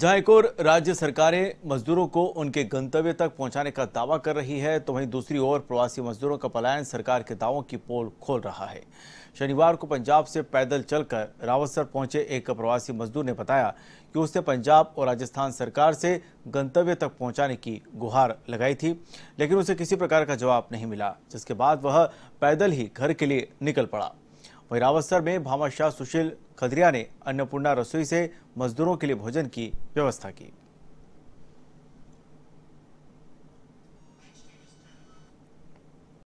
जहां एक ओर राज्य सरकारें मजदूरों को उनके गंतव्य तक पहुंचाने का दावा कर रही है तो वहीं दूसरी ओर प्रवासी मजदूरों का पलायन सरकार के दावों की पोल खोल रहा है शनिवार को पंजाब से पैदल चलकर रावतसर पहुंचे एक प्रवासी मजदूर ने बताया कि उसने पंजाब और राजस्थान सरकार से गंतव्य तक पहुंचाने की गुहार लगाई थी लेकिन उसे किसी प्रकार का जवाब नहीं मिला जिसके बाद वह पैदल ही घर के लिए निकल पड़ा वहीं रावस्तर में भामाशाह सुशील खदरिया ने अन्नपूर्णा रसोई से मजदूरों के लिए भोजन की व्यवस्था की